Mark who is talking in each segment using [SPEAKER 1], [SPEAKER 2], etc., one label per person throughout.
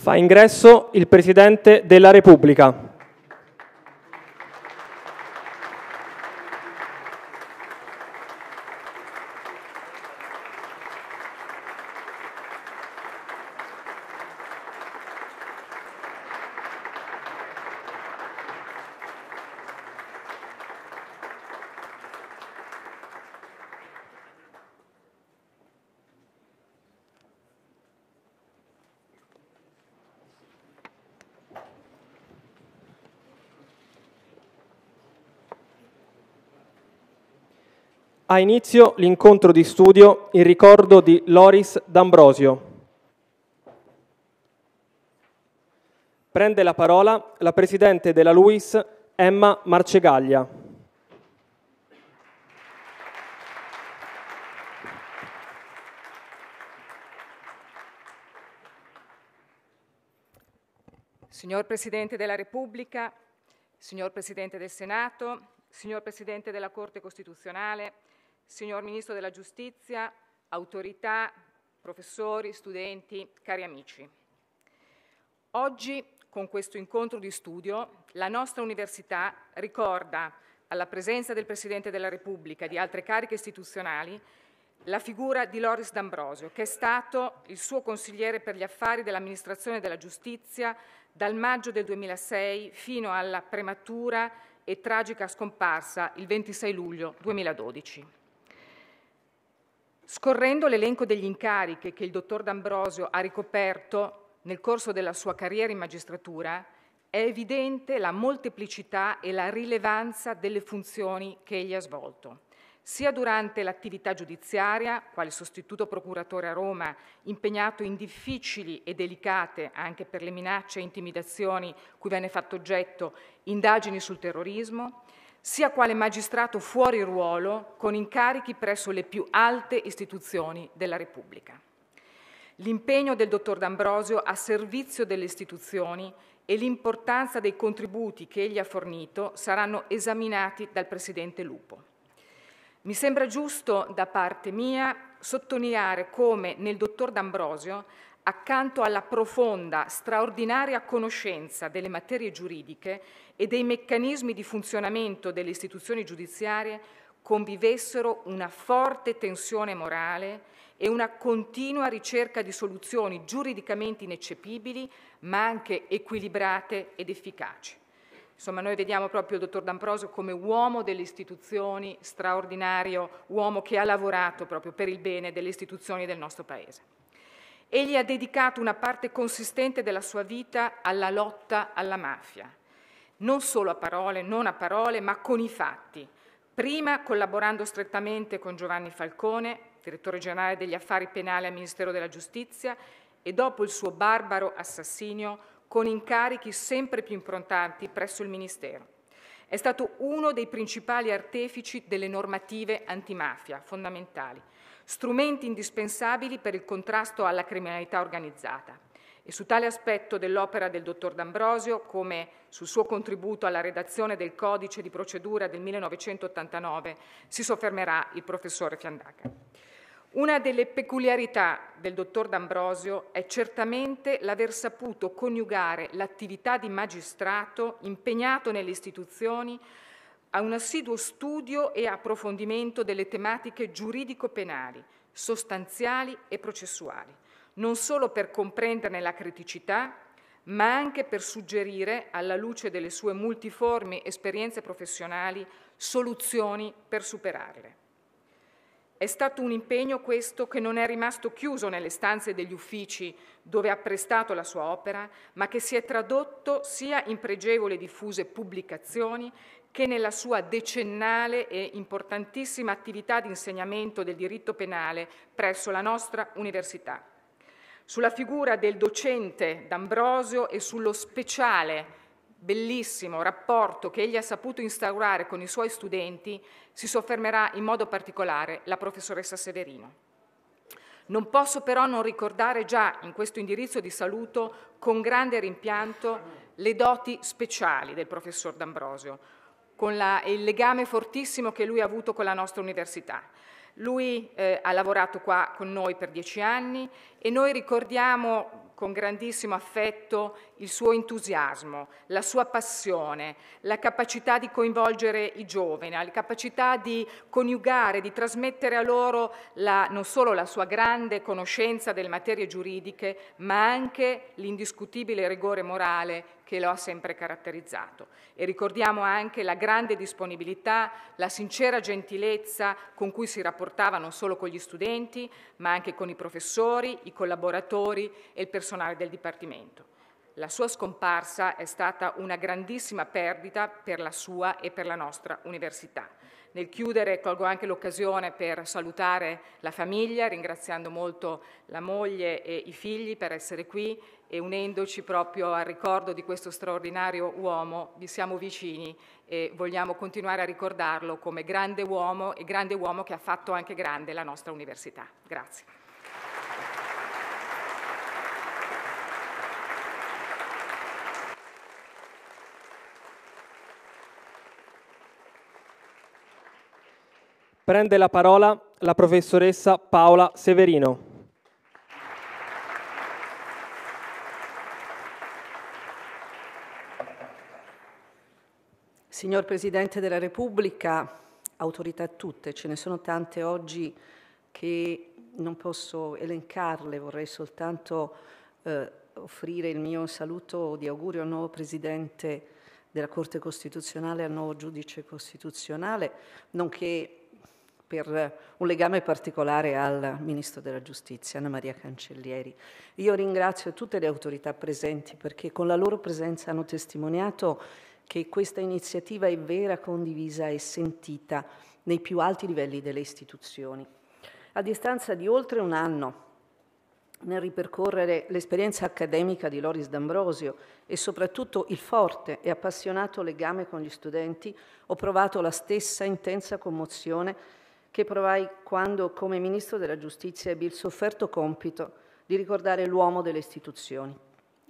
[SPEAKER 1] fa ingresso il Presidente della Repubblica. inizio l'incontro di studio in ricordo di Loris D'Ambrosio. Prende la parola la Presidente della LUIS, Emma Marcegaglia.
[SPEAKER 2] Signor Presidente della Repubblica, signor Presidente del Senato, signor Presidente della Corte Costituzionale, signor Ministro della Giustizia, autorità, professori, studenti, cari amici. Oggi, con questo incontro di studio, la nostra Università ricorda, alla presenza del Presidente della Repubblica e di altre cariche istituzionali, la figura di Loris D'Ambrosio, che è stato il suo consigliere per gli affari dell'amministrazione della giustizia dal maggio del 2006 fino alla prematura e tragica scomparsa il 26 luglio 2012. Scorrendo l'elenco degli incarichi che il dottor D'Ambrosio ha ricoperto nel corso della sua carriera in magistratura, è evidente la molteplicità e la rilevanza delle funzioni che egli ha svolto, sia durante l'attività giudiziaria, quale sostituto procuratore a Roma, impegnato in difficili e delicate, anche per le minacce e intimidazioni cui venne fatto oggetto, indagini sul terrorismo, sia quale magistrato fuori ruolo con incarichi presso le più alte istituzioni della Repubblica. L'impegno del dottor D'Ambrosio a servizio delle istituzioni e l'importanza dei contributi che egli ha fornito saranno esaminati dal Presidente Lupo. Mi sembra giusto da parte mia sottolineare come nel dottor D'Ambrosio, accanto alla profonda, straordinaria conoscenza delle materie giuridiche e dei meccanismi di funzionamento delle istituzioni giudiziarie convivessero una forte tensione morale e una continua ricerca di soluzioni giuridicamente ineccepibili, ma anche equilibrate ed efficaci. Insomma, noi vediamo proprio il dottor D'Ambrosio come uomo delle istituzioni, straordinario, uomo che ha lavorato proprio per il bene delle istituzioni del nostro Paese. Egli ha dedicato una parte consistente della sua vita alla lotta alla mafia, non solo a parole, non a parole, ma con i fatti. Prima collaborando strettamente con Giovanni Falcone, direttore generale degli affari penali al Ministero della Giustizia, e dopo il suo barbaro assassinio con incarichi sempre più improntanti presso il Ministero. È stato uno dei principali artefici delle normative antimafia fondamentali, strumenti indispensabili per il contrasto alla criminalità organizzata. E su tale aspetto dell'opera del dottor D'Ambrosio, come sul suo contributo alla redazione del codice di procedura del 1989, si soffermerà il professore Fiandaca. Una delle peculiarità del dottor D'Ambrosio è certamente l'aver saputo coniugare l'attività di magistrato impegnato nelle istituzioni a un assiduo studio e approfondimento delle tematiche giuridico-penali, sostanziali e processuali non solo per comprenderne la criticità, ma anche per suggerire, alla luce delle sue multiformi esperienze professionali, soluzioni per superarle. È stato un impegno questo che non è rimasto chiuso nelle stanze degli uffici dove ha prestato la sua opera, ma che si è tradotto sia in pregevole e diffuse pubblicazioni che nella sua decennale e importantissima attività di insegnamento del diritto penale presso la nostra università sulla figura del docente D'Ambrosio e sullo speciale, bellissimo rapporto che egli ha saputo instaurare con i suoi studenti, si soffermerà in modo particolare la professoressa Severino. Non posso però non ricordare già in questo indirizzo di saluto con grande rimpianto le doti speciali del professor D'Ambrosio, con la, il legame fortissimo che lui ha avuto con la nostra università. Lui eh, ha lavorato qua con noi per dieci anni e noi ricordiamo con grandissimo affetto il suo entusiasmo, la sua passione, la capacità di coinvolgere i giovani, la capacità di coniugare, di trasmettere a loro la, non solo la sua grande conoscenza delle materie giuridiche, ma anche l'indiscutibile rigore morale che lo ha sempre caratterizzato. E ricordiamo anche la grande disponibilità, la sincera gentilezza con cui si rapportava non solo con gli studenti, ma anche con i professori, i collaboratori e il personale del Dipartimento. La sua scomparsa è stata una grandissima perdita per la sua e per la nostra università. Nel chiudere colgo anche l'occasione per salutare la famiglia, ringraziando molto la moglie e i figli per essere qui e unendoci proprio al ricordo di questo straordinario uomo, vi siamo vicini e vogliamo continuare a ricordarlo come grande uomo e grande uomo che ha fatto anche grande la nostra università. Grazie.
[SPEAKER 1] Prende la parola la professoressa Paola Severino.
[SPEAKER 3] Signor Presidente della Repubblica, autorità tutte, ce ne sono tante oggi che non posso elencarle, vorrei soltanto eh, offrire il mio saluto di augurio al nuovo Presidente della Corte Costituzionale, al nuovo Giudice Costituzionale, nonché per un legame particolare al Ministro della Giustizia, Anna Maria Cancellieri. Io ringrazio tutte le autorità presenti perché con la loro presenza hanno testimoniato che questa iniziativa è vera, condivisa e sentita nei più alti livelli delle istituzioni. A distanza di oltre un anno nel ripercorrere l'esperienza accademica di Loris D'Ambrosio e soprattutto il forte e appassionato legame con gli studenti, ho provato la stessa intensa commozione che provai quando, come Ministro della Giustizia, ebbi il sofferto compito di ricordare l'uomo delle istituzioni.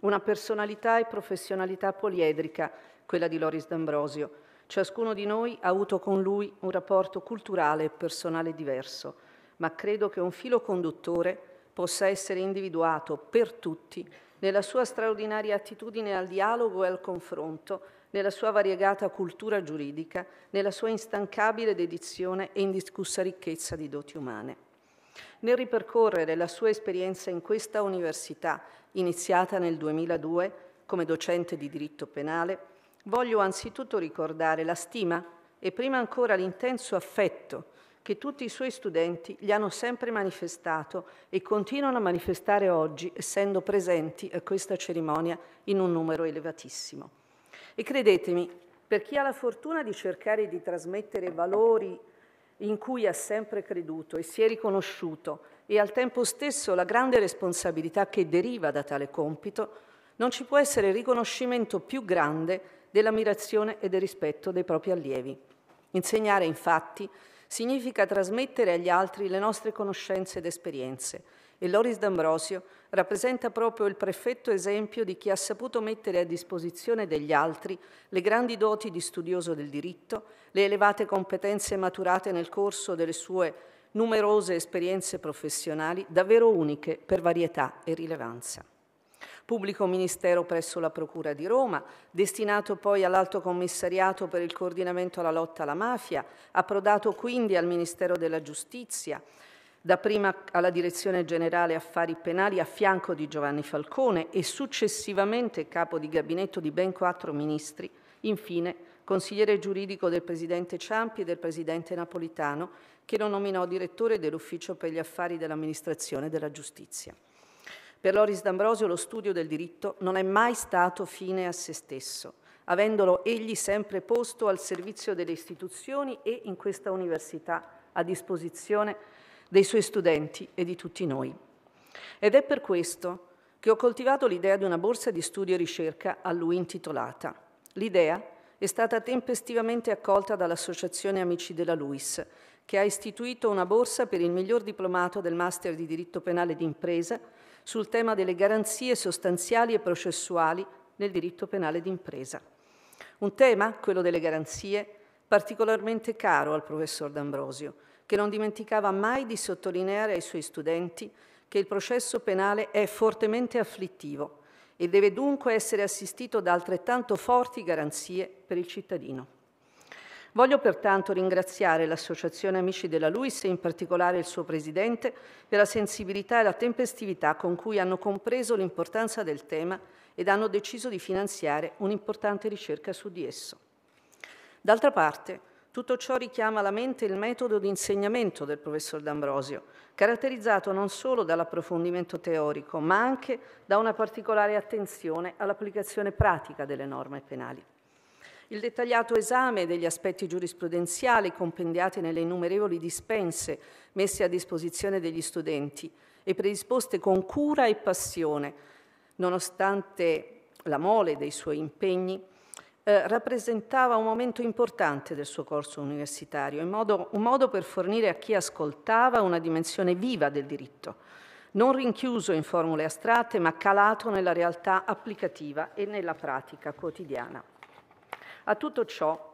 [SPEAKER 3] Una personalità e professionalità poliedrica, quella di Loris D'Ambrosio. Ciascuno di noi ha avuto con lui un rapporto culturale e personale diverso, ma credo che un filo conduttore possa essere individuato per tutti nella sua straordinaria attitudine al dialogo e al confronto nella sua variegata cultura giuridica, nella sua instancabile dedizione e indiscussa ricchezza di doti umane. Nel ripercorrere la sua esperienza in questa università, iniziata nel 2002 come docente di diritto penale, voglio anzitutto ricordare la stima e prima ancora l'intenso affetto che tutti i suoi studenti gli hanno sempre manifestato e continuano a manifestare oggi, essendo presenti a questa cerimonia in un numero elevatissimo. E credetemi, per chi ha la fortuna di cercare di trasmettere valori in cui ha sempre creduto e si è riconosciuto e al tempo stesso la grande responsabilità che deriva da tale compito, non ci può essere riconoscimento più grande dell'ammirazione e del rispetto dei propri allievi. Insegnare, infatti, significa trasmettere agli altri le nostre conoscenze ed esperienze, e Loris D'Ambrosio rappresenta proprio il perfetto esempio di chi ha saputo mettere a disposizione degli altri le grandi doti di studioso del diritto, le elevate competenze maturate nel corso delle sue numerose esperienze professionali, davvero uniche per varietà e rilevanza pubblico ministero presso la Procura di Roma, destinato poi all'Alto Commissariato per il coordinamento alla lotta alla mafia, approdato quindi al Ministero della Giustizia, dapprima alla Direzione Generale Affari Penali a fianco di Giovanni Falcone e successivamente capo di gabinetto di ben quattro ministri, infine consigliere giuridico del Presidente Ciampi e del Presidente Napolitano, che lo nominò direttore dell'Ufficio per gli Affari dell'Amministrazione della Giustizia. Per Loris D'Ambrosio lo studio del diritto non è mai stato fine a se stesso, avendolo egli sempre posto al servizio delle istituzioni e in questa università a disposizione dei suoi studenti e di tutti noi. Ed è per questo che ho coltivato l'idea di una borsa di studio e ricerca a lui intitolata. L'idea è stata tempestivamente accolta dall'Associazione Amici della LUIS, che ha istituito una borsa per il miglior diplomato del Master di diritto penale d'impresa sul tema delle garanzie sostanziali e processuali nel diritto penale d'impresa. Un tema, quello delle garanzie, particolarmente caro al professor D'Ambrosio, che non dimenticava mai di sottolineare ai suoi studenti che il processo penale è fortemente afflittivo e deve dunque essere assistito da altrettanto forti garanzie per il cittadino. Voglio pertanto ringraziare l'Associazione Amici della Luis e in particolare il suo presidente per la sensibilità e la tempestività con cui hanno compreso l'importanza del tema ed hanno deciso di finanziare un'importante ricerca su di esso. D'altra parte, tutto ciò richiama alla mente il metodo di insegnamento del professor D'Ambrosio, caratterizzato non solo dall'approfondimento teorico, ma anche da una particolare attenzione all'applicazione pratica delle norme penali. Il dettagliato esame degli aspetti giurisprudenziali compendiati nelle innumerevoli dispense messe a disposizione degli studenti e predisposte con cura e passione, nonostante la mole dei suoi impegni, eh, rappresentava un momento importante del suo corso universitario, modo, un modo per fornire a chi ascoltava una dimensione viva del diritto, non rinchiuso in formule astratte, ma calato nella realtà applicativa e nella pratica quotidiana. A tutto ciò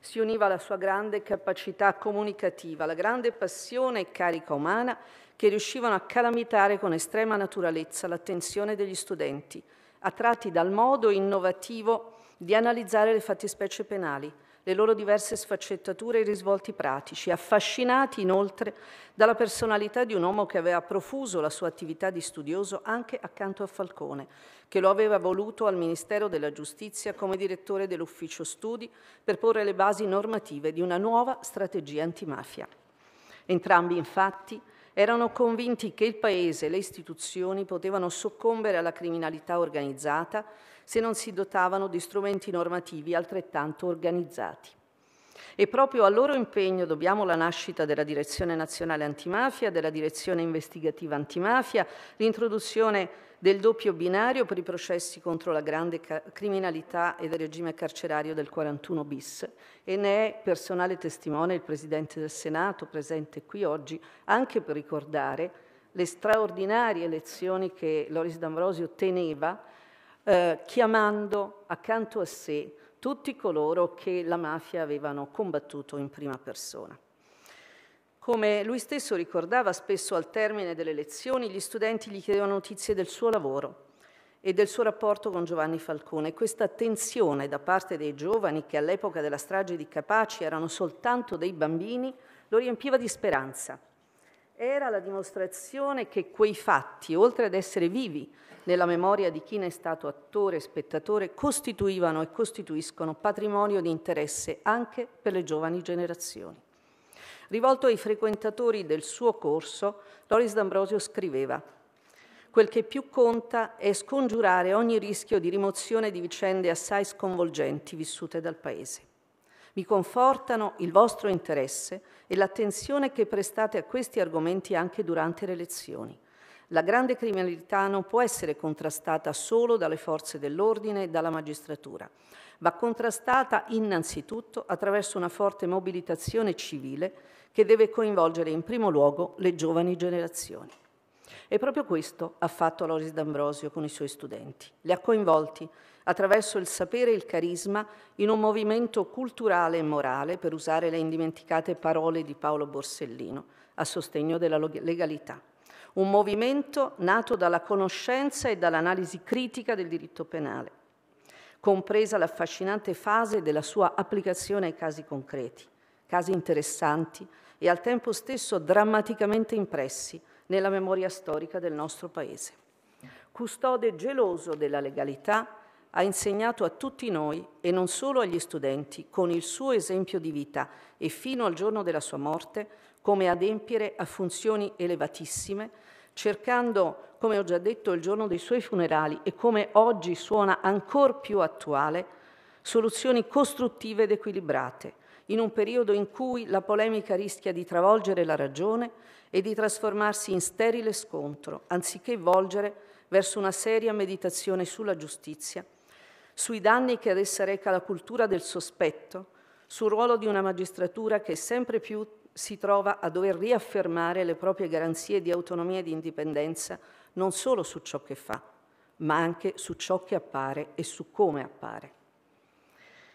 [SPEAKER 3] si univa la sua grande capacità comunicativa, la grande passione e carica umana che riuscivano a calamitare con estrema naturalezza l'attenzione degli studenti, attratti dal modo innovativo di analizzare le fattispecie penali, le loro diverse sfaccettature e risvolti pratici, affascinati inoltre dalla personalità di un uomo che aveva profuso la sua attività di studioso anche accanto a Falcone, che lo aveva voluto al Ministero della Giustizia come direttore dell'ufficio studi per porre le basi normative di una nuova strategia antimafia. Entrambi infatti erano convinti che il Paese e le istituzioni potevano soccombere alla criminalità organizzata se non si dotavano di strumenti normativi altrettanto organizzati. E proprio al loro impegno dobbiamo la nascita della Direzione Nazionale Antimafia, della Direzione Investigativa Antimafia, l'introduzione del doppio binario per i processi contro la grande criminalità e del regime carcerario del 41 bis e ne è personale testimone il Presidente del Senato presente qui oggi anche per ricordare le straordinarie lezioni che Loris D'Ambrosio teneva eh, chiamando accanto a sé tutti coloro che la mafia avevano combattuto in prima persona. Come lui stesso ricordava, spesso al termine delle lezioni gli studenti gli chiedevano notizie del suo lavoro e del suo rapporto con Giovanni Falcone. Questa attenzione da parte dei giovani, che all'epoca della strage di Capaci erano soltanto dei bambini, lo riempiva di speranza era la dimostrazione che quei fatti, oltre ad essere vivi nella memoria di chi ne è stato attore e spettatore, costituivano e costituiscono patrimonio di interesse anche per le giovani generazioni. Rivolto ai frequentatori del suo corso, Loris D'Ambrosio scriveva Quel che più conta è scongiurare ogni rischio di rimozione di vicende assai sconvolgenti vissute dal Paese. Mi confortano il vostro interesse e l'attenzione che prestate a questi argomenti anche durante le lezioni. La grande criminalità non può essere contrastata solo dalle forze dell'ordine e dalla magistratura, va contrastata innanzitutto attraverso una forte mobilitazione civile che deve coinvolgere in primo luogo le giovani generazioni. E proprio questo ha fatto Loris D'Ambrosio con i suoi studenti. Li ha coinvolti attraverso il sapere e il carisma in un movimento culturale e morale, per usare le indimenticate parole di Paolo Borsellino, a sostegno della legalità. Un movimento nato dalla conoscenza e dall'analisi critica del diritto penale, compresa l'affascinante fase della sua applicazione ai casi concreti, casi interessanti e al tempo stesso drammaticamente impressi nella memoria storica del nostro Paese. Custode geloso della legalità, ha insegnato a tutti noi e non solo agli studenti, con il suo esempio di vita e fino al giorno della sua morte, come adempiere a funzioni elevatissime, cercando, come ho già detto, il giorno dei suoi funerali e come oggi suona ancora più attuale, soluzioni costruttive ed equilibrate, in un periodo in cui la polemica rischia di travolgere la ragione e di trasformarsi in sterile scontro, anziché volgere verso una seria meditazione sulla giustizia sui danni che ad essa reca la cultura del sospetto, sul ruolo di una magistratura che sempre più si trova a dover riaffermare le proprie garanzie di autonomia e di indipendenza non solo su ciò che fa, ma anche su ciò che appare e su come appare.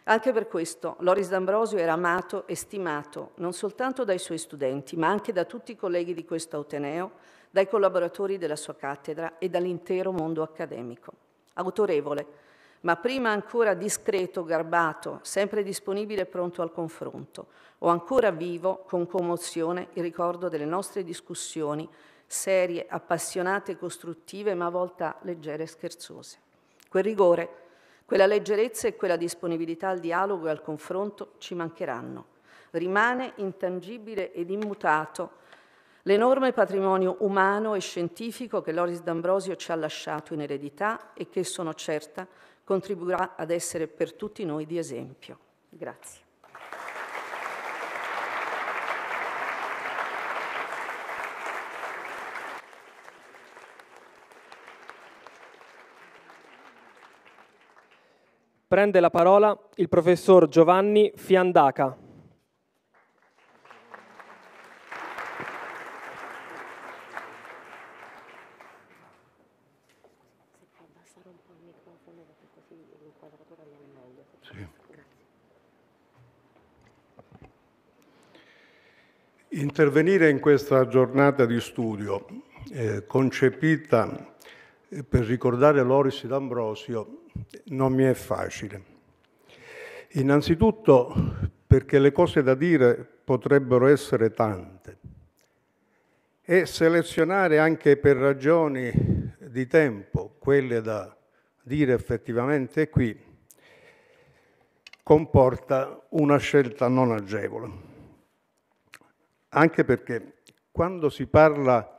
[SPEAKER 3] Anche per questo Loris D'Ambrosio era amato e stimato non soltanto dai suoi studenti, ma anche da tutti i colleghi di questo Ateneo, dai collaboratori della sua cattedra e dall'intero mondo accademico. Autorevole, ma prima ancora discreto, garbato, sempre disponibile e pronto al confronto. Ho ancora vivo, con commozione, il ricordo delle nostre discussioni, serie, appassionate, costruttive, ma a volte leggere e scherzose. Quel rigore, quella leggerezza e quella disponibilità al dialogo e al confronto ci mancheranno. Rimane intangibile ed immutato l'enorme patrimonio umano e scientifico che Loris D'Ambrosio ci ha lasciato in eredità e che sono certa contribuirà ad essere per tutti noi di esempio. Grazie.
[SPEAKER 1] Prende la parola il professor Giovanni Fiandaca.
[SPEAKER 4] Intervenire in questa giornata di studio, eh, concepita eh, per ricordare Loris d'Ambrosio, non mi è facile. Innanzitutto perché le cose da dire potrebbero essere tante e selezionare anche per ragioni di tempo quelle da dire effettivamente qui comporta una scelta non agevole anche perché quando si parla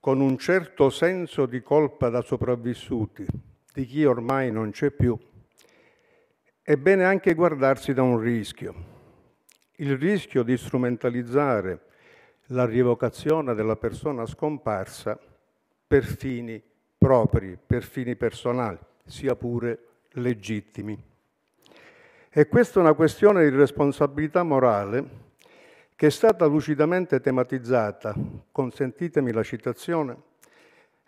[SPEAKER 4] con un certo senso di colpa da sopravvissuti, di chi ormai non c'è più, è bene anche guardarsi da un rischio, il rischio di strumentalizzare la rievocazione della persona scomparsa per fini propri, per fini personali, sia pure legittimi. E questa è una questione di responsabilità morale che è stata lucidamente tematizzata, consentitemi la citazione,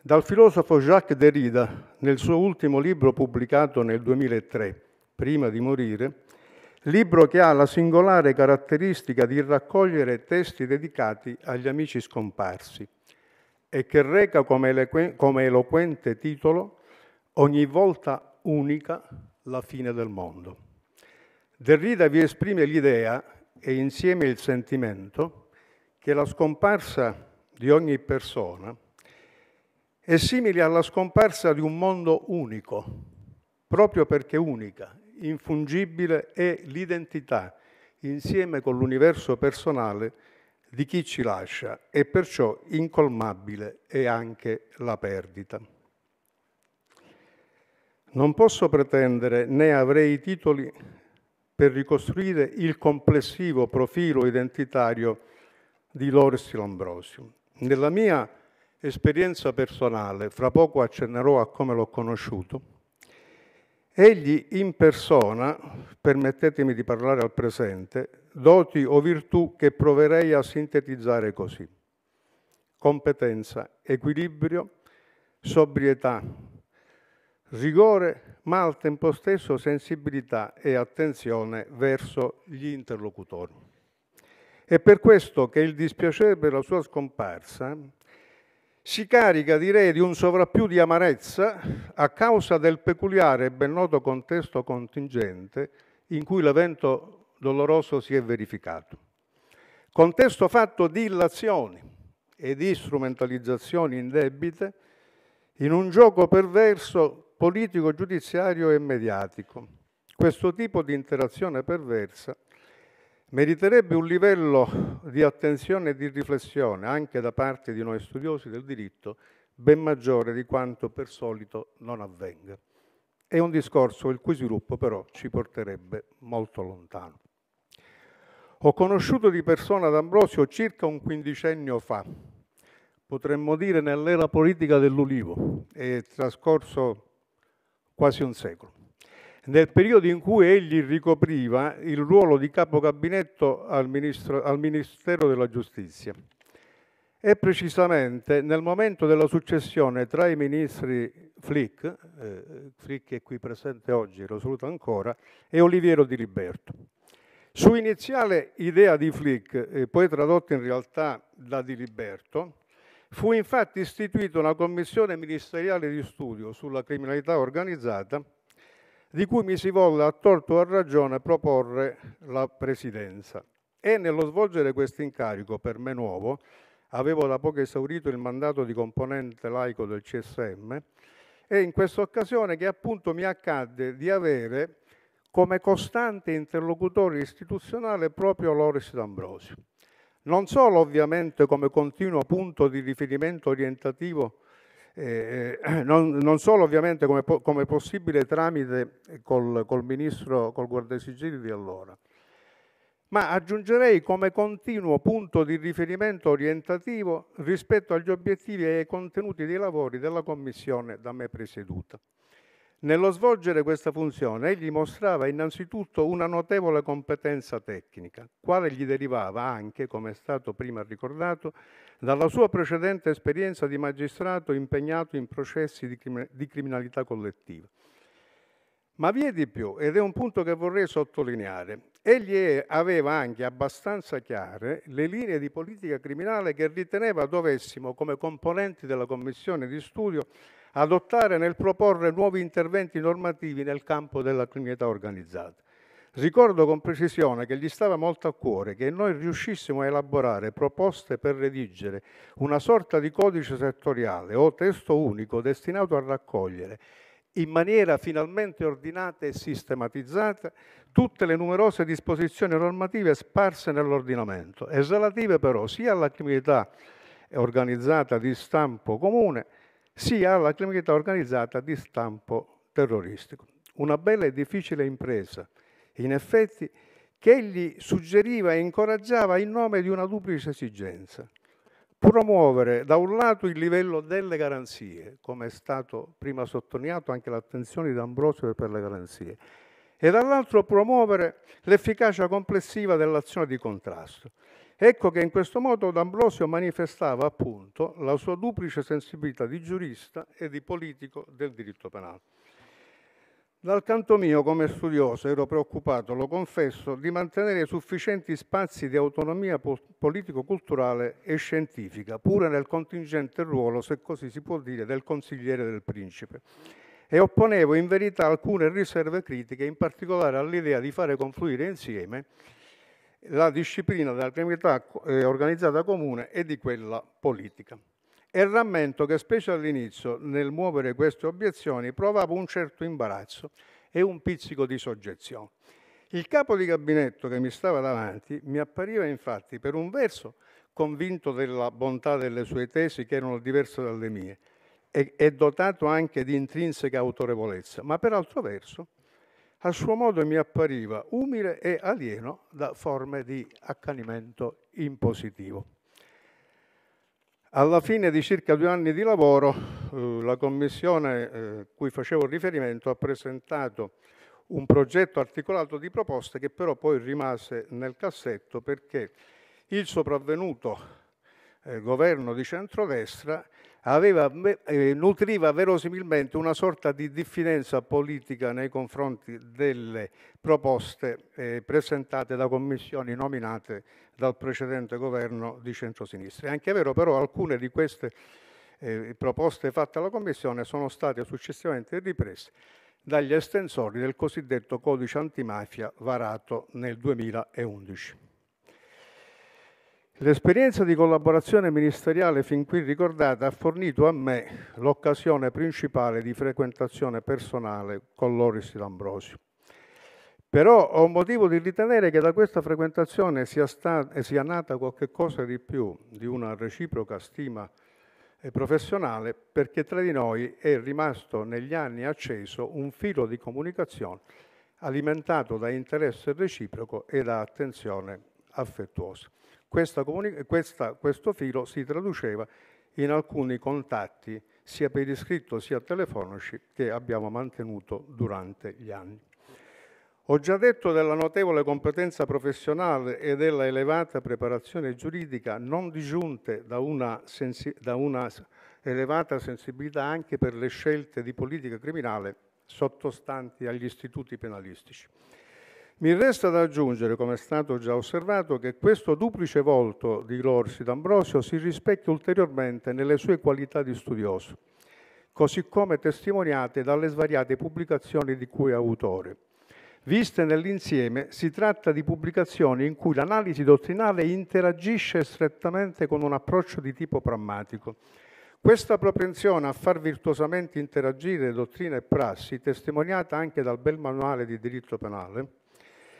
[SPEAKER 4] dal filosofo Jacques Derrida nel suo ultimo libro pubblicato nel 2003, Prima di morire, libro che ha la singolare caratteristica di raccogliere testi dedicati agli amici scomparsi e che reca come, eloquente titolo Ogni volta unica la fine del mondo. Derrida vi esprime l'idea e insieme il sentimento che la scomparsa di ogni persona è simile alla scomparsa di un mondo unico, proprio perché unica, infungibile è l'identità insieme con l'universo personale di chi ci lascia e perciò incolmabile è anche la perdita. Non posso pretendere né avrei i titoli per ricostruire il complessivo profilo identitario di Loris Lambrosio. Nella mia esperienza personale, fra poco accennerò a come l'ho conosciuto, egli in persona, permettetemi di parlare al presente, doti o virtù che proverei a sintetizzare così. Competenza, equilibrio, sobrietà, rigore, ma al tempo stesso sensibilità e attenzione verso gli interlocutori. È per questo che il dispiacere per la sua scomparsa si carica, direi, di un sovrappiù di amarezza a causa del peculiare e ben noto contesto contingente in cui l'evento doloroso si è verificato. Contesto fatto di illazioni e di strumentalizzazioni indebite in un gioco perverso politico, giudiziario e mediatico. Questo tipo di interazione perversa meriterebbe un livello di attenzione e di riflessione anche da parte di noi studiosi del diritto ben maggiore di quanto per solito non avvenga. È un discorso il cui sviluppo però ci porterebbe molto lontano. Ho conosciuto di persona D'Ambrosio circa un quindicennio fa, potremmo dire nell'era politica dell'Ulivo, e trascorso quasi un secolo. Nel periodo in cui egli ricopriva il ruolo di capo gabinetto al, ministro, al Ministero della Giustizia e precisamente nel momento della successione tra i ministri Flick, eh, Flick è qui presente oggi, lo saluto ancora, e Oliviero Di Liberto. Su iniziale idea di Flick, eh, poi tradotta in realtà da Di Liberto, Fu infatti istituita una commissione ministeriale di studio sulla criminalità organizzata, di cui mi si volle a torto o a ragione proporre la presidenza. E nello svolgere questo incarico, per me nuovo, avevo da poco esaurito il mandato di componente laico del CSM, e in questa occasione che appunto mi accadde di avere come costante interlocutore istituzionale proprio Loris D'Ambrosio non solo ovviamente come continuo punto di riferimento orientativo, eh, eh non, non, solo ovviamente come, come possibile tramite eh, col, col ministro, col guardasigilli di allora, ma aggiungerei come continuo punto di riferimento orientativo rispetto agli obiettivi e ai contenuti dei lavori della Commissione da me presieduta. Nello svolgere questa funzione egli mostrava innanzitutto una notevole competenza tecnica, quale gli derivava anche, come è stato prima ricordato, dalla sua precedente esperienza di magistrato impegnato in processi di, crim di criminalità collettiva. Ma vi è di più, ed è un punto che vorrei sottolineare, egli aveva anche abbastanza chiare le linee di politica criminale che riteneva dovessimo, come componenti della commissione di studio, adottare nel proporre nuovi interventi normativi nel campo della criminalità organizzata. Ricordo con precisione che gli stava molto a cuore che noi riuscissimo a elaborare proposte per redigere una sorta di codice settoriale o testo unico destinato a raccogliere in maniera finalmente ordinata e sistematizzata tutte le numerose disposizioni normative sparse nell'ordinamento e relative però sia alla criminalità organizzata di stampo comune sia alla criminalità organizzata di stampo terroristico. Una bella e difficile impresa, in effetti, che egli suggeriva e incoraggiava in nome di una duplice esigenza. Promuovere da un lato il livello delle garanzie, come è stato prima sottolineato anche l'attenzione di Ambrosio per le garanzie, e dall'altro promuovere l'efficacia complessiva dell'azione di contrasto. Ecco che in questo modo D'Ambrosio manifestava appunto la sua duplice sensibilità di giurista e di politico del diritto penale. Dal canto mio, come studioso, ero preoccupato, lo confesso, di mantenere sufficienti spazi di autonomia politico-culturale e scientifica, pure nel contingente ruolo, se così si può dire, del consigliere del principe. E opponevo in verità alcune riserve critiche, in particolare all'idea di fare confluire insieme la disciplina della criminalità eh, organizzata comune e di quella politica. E rammento che specie all'inizio, nel muovere queste obiezioni, provavo un certo imbarazzo e un pizzico di soggezione. Il capo di gabinetto che mi stava davanti mi appariva infatti per un verso convinto della bontà delle sue tesi che erano diverse dalle mie e, dotato anche di intrinseca autorevolezza, ma per altro verso a suo modo mi appariva umile e alieno da forme di accanimento impositivo. Alla fine di circa due anni di lavoro, eh, la commissione eh, cui facevo riferimento ha presentato un progetto articolato di proposte che però poi rimase nel cassetto perché il sopravvenuto eh, governo di centrodestra aveva, eh, nutriva verosimilmente una sorta di diffidenza politica nei confronti delle proposte eh, presentate da commissioni nominate dal precedente governo di centrosinistra. È anche vero però alcune di queste eh, proposte fatte alla commissione sono state successivamente riprese dagli estensori del cosiddetto codice antimafia varato nel 2011. L'esperienza di collaborazione ministeriale fin qui ricordata ha fornito a me l'occasione principale di frequentazione personale con Loris D'Ambrosio. Però ho motivo di ritenere che da questa frequentazione sia, stata, sia nata qualcosa di più di una reciproca stima eh, professionale perché tra di noi è rimasto negli anni acceso un filo di comunicazione alimentato da interesse reciproco e da attenzione affettuosa. Questa, questa, questo filo si traduceva in alcuni contatti, sia per iscritto sia telefonici, che abbiamo mantenuto durante gli anni. Ho già detto della notevole competenza professionale e della elevata preparazione giuridica non disgiunte da una, sensi da una elevata sensibilità anche per le scelte di politica criminale sottostanti agli istituti penalistici. Mi resta da aggiungere, come è stato già osservato, che questo duplice volto di Lorsi d'Ambrosio si rispecchia ulteriormente nelle sue qualità di studioso, così come testimoniate dalle svariate pubblicazioni di cui è autore. Viste nell'insieme, si tratta di pubblicazioni in cui l'analisi dottrinale interagisce strettamente con un approccio di tipo pragmatico. questa propensione a far virtuosamente interagire dottrina e prassi, testimoniata anche dal bel manuale di diritto penale,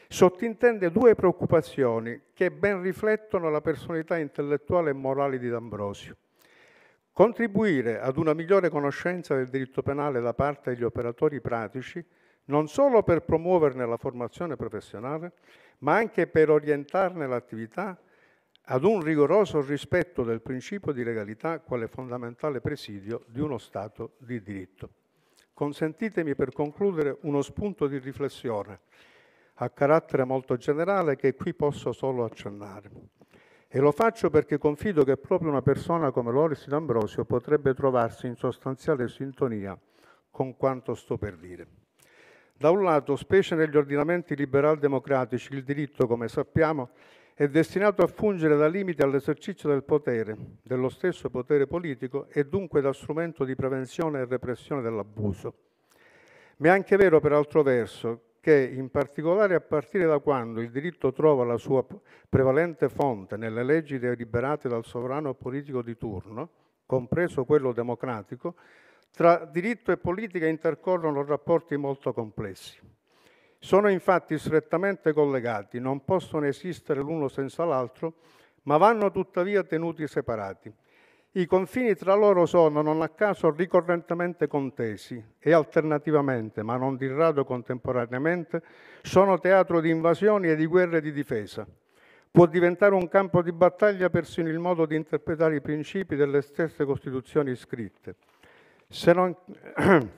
[SPEAKER 4] sottintende due preoccupazioni che ben riflettono la personalità intellettuale e morale di D'Ambrosio. Contribuire ad una migliore conoscenza del diritto penale da parte degli operatori pratici, non solo per promuoverne la formazione professionale, ma anche per orientarne l'attività ad un rigoroso rispetto del principio di legalità quale fondamentale presidio di uno Stato di diritto. Consentitemi per concludere uno spunto di riflessione a carattere molto generale che qui posso solo accennare. E lo faccio perché confido che proprio una persona come Loris D'Ambrosio potrebbe trovarsi in sostanziale sintonia con quanto sto per dire. Da un lato, specie negli ordinamenti liberal-democratici, il diritto, come sappiamo, è destinato a fungere da limite all'esercizio del potere, dello stesso potere politico e dunque da strumento di prevenzione e repressione dell'abuso. Ma è anche vero, per altro verso, che in particolare a partire da quando il diritto trova la sua prevalente fonte nelle leggi deliberate dal sovrano politico di turno, compreso quello democratico, tra diritto e politica intercorrono rapporti molto complessi. Sono infatti strettamente collegati, non possono esistere l'uno senza l'altro, ma vanno tuttavia tenuti separati i confini tra loro sono non a caso ricorrentemente contesi e alternativamente, ma non di rado contemporaneamente, sono teatro di invasioni e di guerre di difesa. Può diventare un campo di battaglia persino il modo di interpretare i principi delle stesse costituzioni scritte. Se non...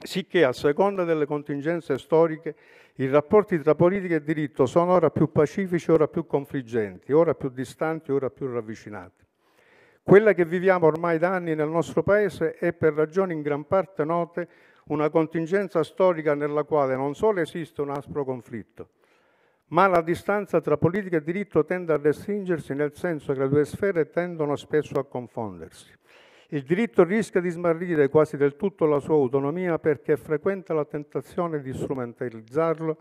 [SPEAKER 4] sicché a seconda delle contingenze storiche i rapporti tra politica e diritto sono ora più pacifici, ora più confliggenti, ora più distanti, ora più ravvicinati. Quella che viviamo ormai da anni nel nostro Paese è per ragioni in gran parte note una contingenza storica nella quale non solo esiste un aspro conflitto, ma la distanza tra politica e diritto tende a restringersi nel senso che le due sfere tendono spesso a confondersi. Il diritto rischia di smarrire quasi del tutto la sua autonomia perché è frequente la tentazione di strumentalizzarlo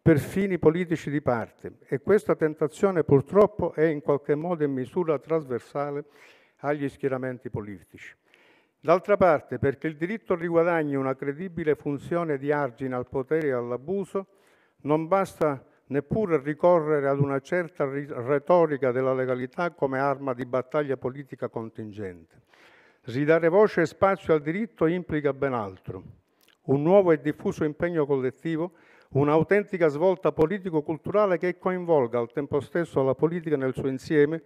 [SPEAKER 4] per fini politici di parte e questa tentazione purtroppo è in qualche modo in misura trasversale agli schieramenti politici. D'altra parte, perché il diritto riguadagni una credibile funzione di argine al potere e all'abuso, non basta neppure ricorrere ad una certa retorica della legalità come arma di battaglia politica contingente. Ridare voce e spazio al diritto implica ben altro, un nuovo e diffuso impegno collettivo, un'autentica svolta politico-culturale che coinvolga al tempo stesso la politica nel suo insieme,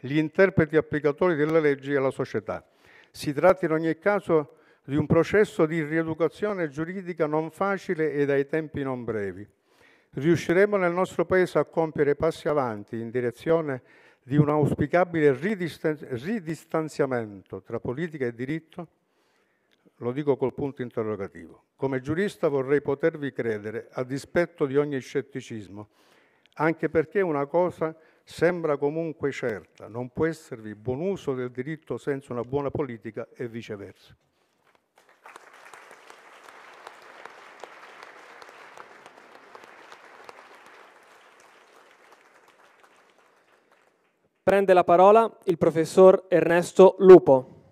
[SPEAKER 4] gli interpreti applicatori delle leggi la società. Si tratta in ogni caso di un processo di rieducazione giuridica non facile e dai tempi non brevi. Riusciremo nel nostro Paese a compiere passi avanti in direzione di un auspicabile ridistanziamento tra politica e diritto? Lo dico col punto interrogativo. Come giurista vorrei potervi credere, a dispetto di ogni scetticismo, anche perché una cosa sembra comunque certa, non può esservi buon uso del diritto senza una buona politica e viceversa.
[SPEAKER 1] Prende la parola il professor Ernesto Lupo.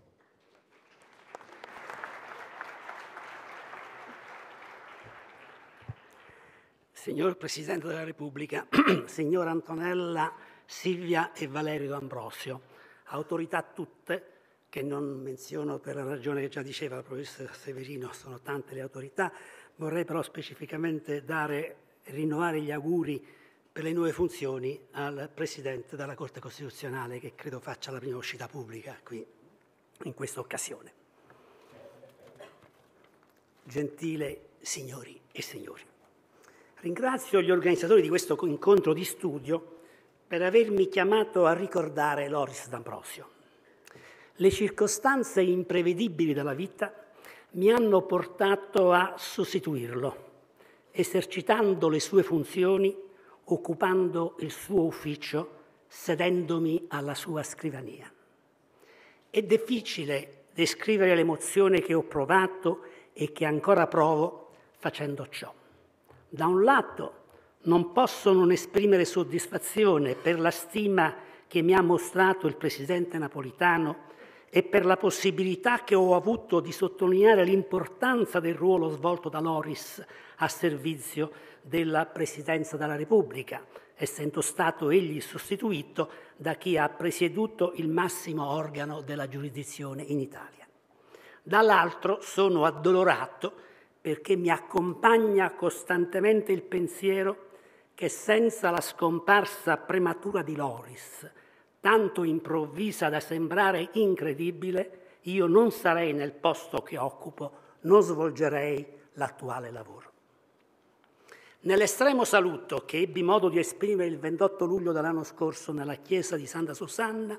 [SPEAKER 5] signor Presidente della Repubblica, signora Antonella Silvia e Valerio Ambrosio, autorità tutte che non menziono per la ragione che già diceva il professor Severino, sono tante le autorità, vorrei però specificamente dare, rinnovare gli auguri per le nuove funzioni al Presidente della Corte Costituzionale che credo faccia la prima uscita pubblica qui in questa occasione. Gentile signori e signori. Ringrazio gli organizzatori di questo incontro di studio per avermi chiamato a ricordare Loris D'Ambrosio. Le circostanze imprevedibili della vita mi hanno portato a sostituirlo, esercitando le sue funzioni, occupando il suo ufficio, sedendomi alla sua scrivania. È difficile descrivere l'emozione che ho provato e che ancora provo facendo ciò da un lato non posso non esprimere soddisfazione per la stima che mi ha mostrato il presidente napolitano e per la possibilità che ho avuto di sottolineare l'importanza del ruolo svolto da Loris a servizio della Presidenza della Repubblica, essendo stato egli sostituito da chi ha presieduto il massimo organo della giurisdizione in Italia. Dall'altro sono addolorato perché mi accompagna costantemente il pensiero che senza la scomparsa prematura di Loris, tanto improvvisa da sembrare incredibile, io non sarei nel posto che occupo, non svolgerei l'attuale lavoro. Nell'estremo saluto che ebbi modo di esprimere il 28 luglio dell'anno scorso nella chiesa di Santa Susanna,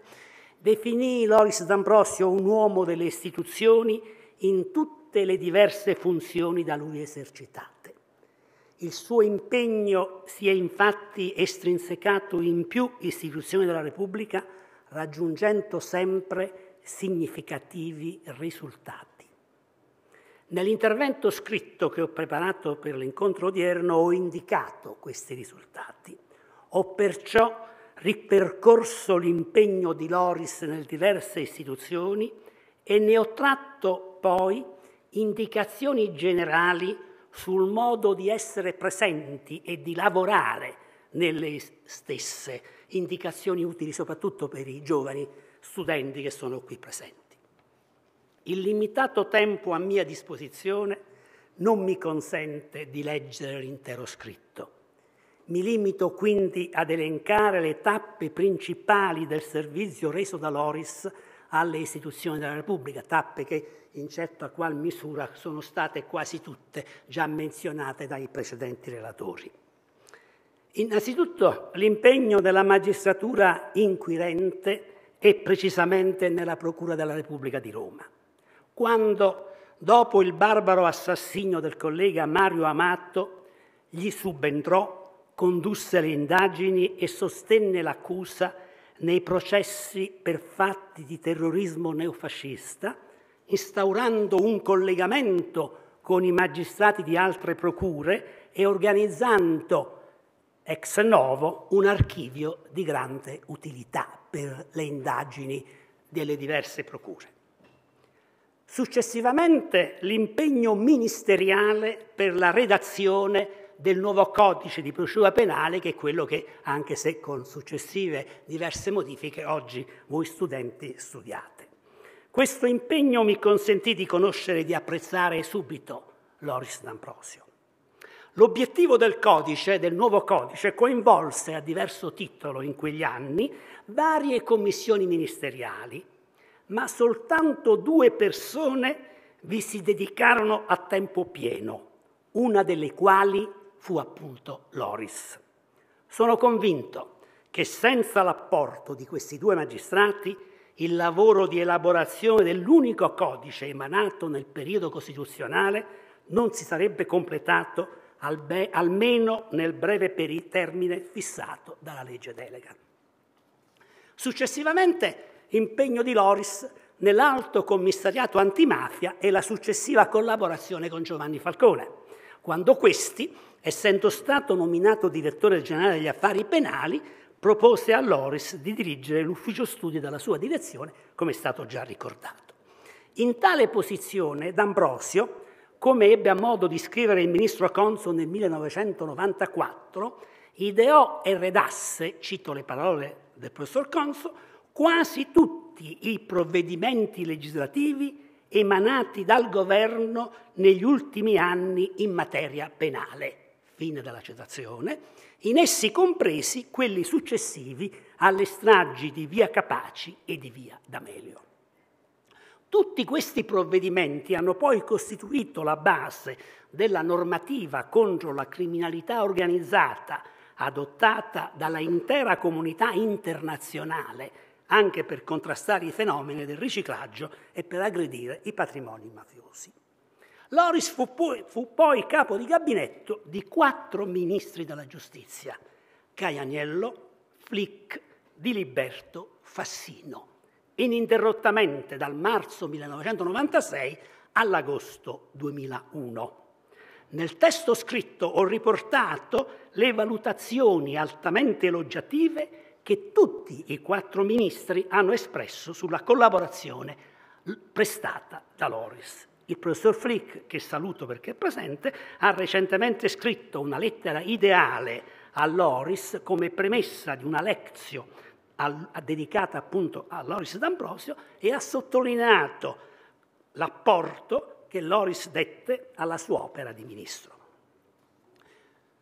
[SPEAKER 5] definì Loris D'Ambrosio un uomo delle istituzioni in tutte tutte le diverse funzioni da lui esercitate. Il suo impegno si è infatti estrinsecato in più istituzioni della Repubblica, raggiungendo sempre significativi risultati. Nell'intervento scritto che ho preparato per l'incontro odierno ho indicato questi risultati. Ho perciò ripercorso l'impegno di Loris nelle diverse istituzioni e ne ho tratto poi indicazioni generali sul modo di essere presenti e di lavorare nelle stesse, indicazioni utili soprattutto per i giovani studenti che sono qui presenti. Il limitato tempo a mia disposizione non mi consente di leggere l'intero scritto. Mi limito quindi ad elencare le tappe principali del servizio reso da Loris alle istituzioni della Repubblica, tappe che in certa qual misura sono state quasi tutte già menzionate dai precedenti relatori. Innanzitutto l'impegno della magistratura inquirente e precisamente nella Procura della Repubblica di Roma, quando dopo il barbaro assassinio del collega Mario Amato gli subentrò, condusse le indagini e sostenne l'accusa nei processi per fatti di terrorismo neofascista instaurando un collegamento con i magistrati di altre procure e organizzando ex novo un archivio di grande utilità per le indagini delle diverse procure. Successivamente l'impegno ministeriale per la redazione del nuovo codice di procedura penale che è quello che, anche se con successive diverse modifiche, oggi voi studenti studiate. Questo impegno mi consentì di conoscere e di apprezzare subito Loris D'Ambrosio. L'obiettivo del codice, del nuovo codice, coinvolse a diverso titolo in quegli anni varie commissioni ministeriali, ma soltanto due persone vi si dedicarono a tempo pieno, una delle quali fu appunto Loris. Sono convinto che senza l'apporto di questi due magistrati il lavoro di elaborazione dell'unico codice emanato nel periodo costituzionale non si sarebbe completato almeno nel breve termine fissato dalla legge delega. Successivamente impegno di Loris nell'alto commissariato antimafia e la successiva collaborazione con Giovanni Falcone, quando questi, essendo stato nominato direttore generale degli affari penali, propose a Loris di dirigere l'ufficio studi dalla sua direzione, come è stato già ricordato. In tale posizione D'Ambrosio, come ebbe a modo di scrivere il ministro Conso nel 1994, ideò e redasse, cito le parole del professor Conso, quasi tutti i provvedimenti legislativi emanati dal governo negli ultimi anni in materia penale. Fine della citazione in essi compresi quelli successivi alle stragi di via Capaci e di via D'Amelio. Tutti questi provvedimenti hanno poi costituito la base della normativa contro la criminalità organizzata adottata dalla intera comunità internazionale anche per contrastare i fenomeni del riciclaggio e per aggredire i patrimoni mafiosi. Loris fu poi, fu poi capo di gabinetto di quattro ministri della giustizia, Caianiello, Flick, Diliberto, Fassino, ininterrottamente dal marzo 1996 all'agosto 2001. Nel testo scritto ho riportato le valutazioni altamente elogiative che tutti i quattro ministri hanno espresso sulla collaborazione prestata da Loris. Il professor Flick, che saluto perché è presente, ha recentemente scritto una lettera ideale a Loris come premessa di una lezione dedicata appunto a Loris D'Ambrosio e ha sottolineato l'apporto che Loris dette alla sua opera di ministro.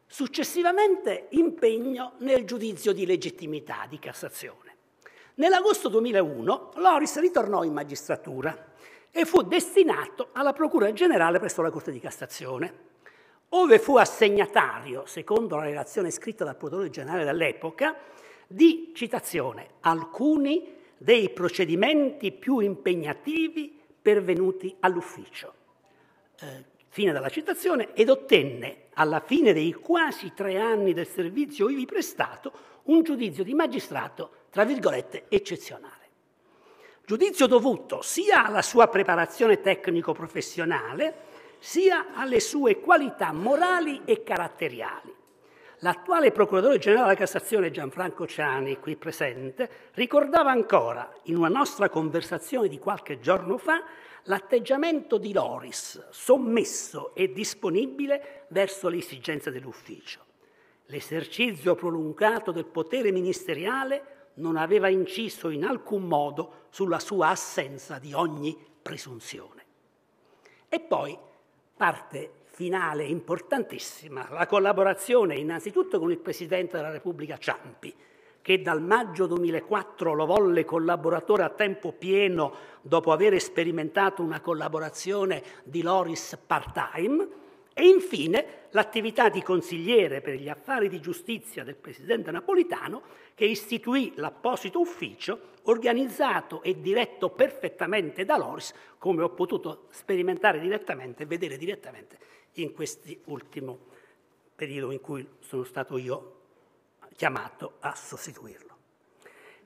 [SPEAKER 5] Successivamente impegno nel giudizio di legittimità di Cassazione. Nell'agosto 2001 Loris ritornò in magistratura e fu destinato alla Procura Generale presso la Corte di Cassazione, ove fu assegnatario, secondo la relazione scritta dal Procuratore Generale dell'epoca, di, citazione, alcuni dei procedimenti più impegnativi pervenuti all'ufficio. Eh, fine della citazione, ed ottenne, alla fine dei quasi tre anni del servizio ivi prestato, un giudizio di magistrato, tra virgolette, eccezionale. Giudizio dovuto sia alla sua preparazione tecnico-professionale, sia alle sue qualità morali e caratteriali. L'attuale procuratore generale della Cassazione Gianfranco Ciani, qui presente, ricordava ancora, in una nostra conversazione di qualche giorno fa, l'atteggiamento di Loris, sommesso e disponibile verso le esigenze dell'ufficio. L'esercizio prolungato del potere ministeriale non aveva inciso in alcun modo sulla sua assenza di ogni presunzione. E poi parte finale importantissima, la collaborazione innanzitutto con il Presidente della Repubblica Ciampi, che dal maggio 2004 lo volle collaboratore a tempo pieno dopo aver sperimentato una collaborazione di Loris part-time, e infine l'attività di consigliere per gli affari di giustizia del presidente napolitano che istituì l'apposito ufficio organizzato e diretto perfettamente da Loris, come ho potuto sperimentare direttamente e vedere direttamente in questo ultimo periodo in cui sono stato io chiamato a sostituirlo.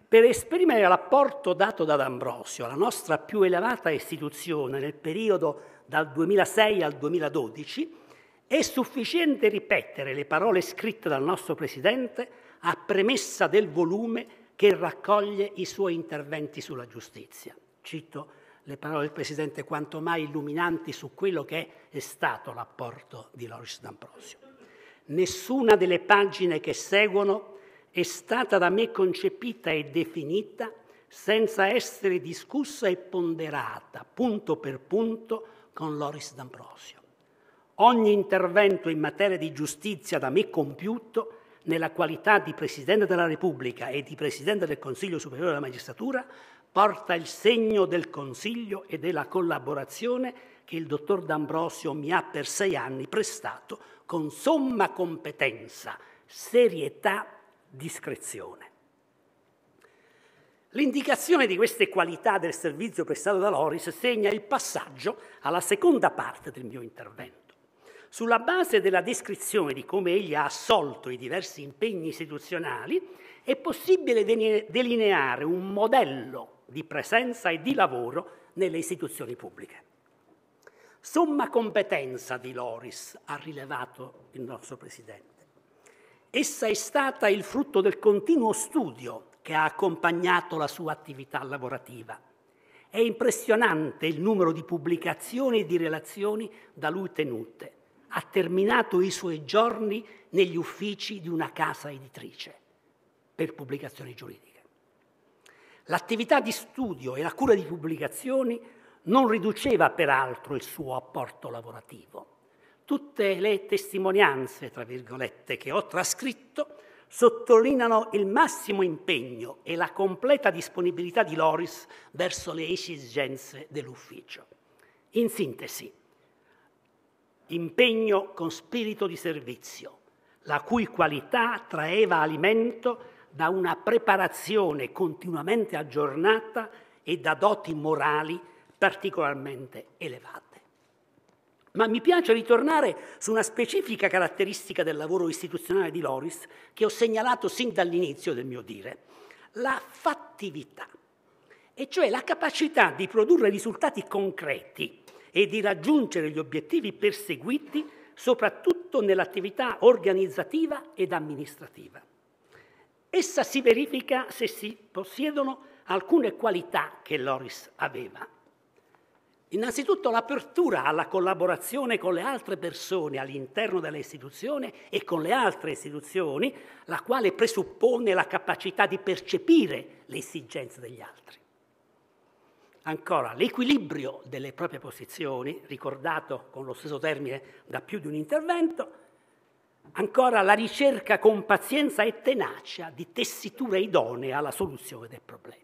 [SPEAKER 5] Per esprimere l'apporto dato da D'Ambrosio alla nostra più elevata istituzione nel periodo dal 2006 al 2012, è sufficiente ripetere le parole scritte dal nostro Presidente a premessa del volume che raccoglie i suoi interventi sulla giustizia. Cito le parole del Presidente quanto mai illuminanti su quello che è stato l'apporto di Loris D'Ambrosio. Nessuna delle pagine che seguono è stata da me concepita e definita senza essere discussa e ponderata punto per punto con Loris D'Ambrosio ogni intervento in materia di giustizia da me compiuto nella qualità di Presidente della Repubblica e di Presidente del Consiglio Superiore della Magistratura porta il segno del Consiglio e della collaborazione che il dottor D'Ambrosio mi ha per sei anni prestato con somma competenza, serietà, discrezione. L'indicazione di queste qualità del servizio prestato da Loris segna il passaggio alla seconda parte del mio intervento sulla base della descrizione di come egli ha assolto i diversi impegni istituzionali, è possibile delineare un modello di presenza e di lavoro nelle istituzioni pubbliche. Somma competenza di Loris, ha rilevato il nostro Presidente. Essa è stata il frutto del continuo studio che ha accompagnato la sua attività lavorativa. È impressionante il numero di pubblicazioni e di relazioni da lui tenute ha terminato i suoi giorni negli uffici di una casa editrice per pubblicazioni giuridiche. L'attività di studio e la cura di pubblicazioni non riduceva peraltro il suo apporto lavorativo. Tutte le testimonianze, tra virgolette, che ho trascritto sottolineano il massimo impegno e la completa disponibilità di Loris verso le esigenze dell'ufficio. In sintesi, impegno con spirito di servizio, la cui qualità traeva alimento da una preparazione continuamente aggiornata e da doti morali particolarmente elevate. Ma mi piace ritornare su una specifica caratteristica del lavoro istituzionale di Loris che ho segnalato sin dall'inizio del mio dire, la fattività, e cioè la capacità di produrre risultati concreti e di raggiungere gli obiettivi perseguiti soprattutto nell'attività organizzativa ed amministrativa. Essa si verifica se si possiedono alcune qualità che Loris aveva. Innanzitutto l'apertura alla collaborazione con le altre persone all'interno dell'istituzione e con le altre istituzioni, la quale presuppone la capacità di percepire le esigenze degli altri. Ancora, l'equilibrio delle proprie posizioni, ricordato con lo stesso termine da più di un intervento. Ancora, la ricerca con pazienza e tenacia di tessiture idonee alla soluzione dei problemi.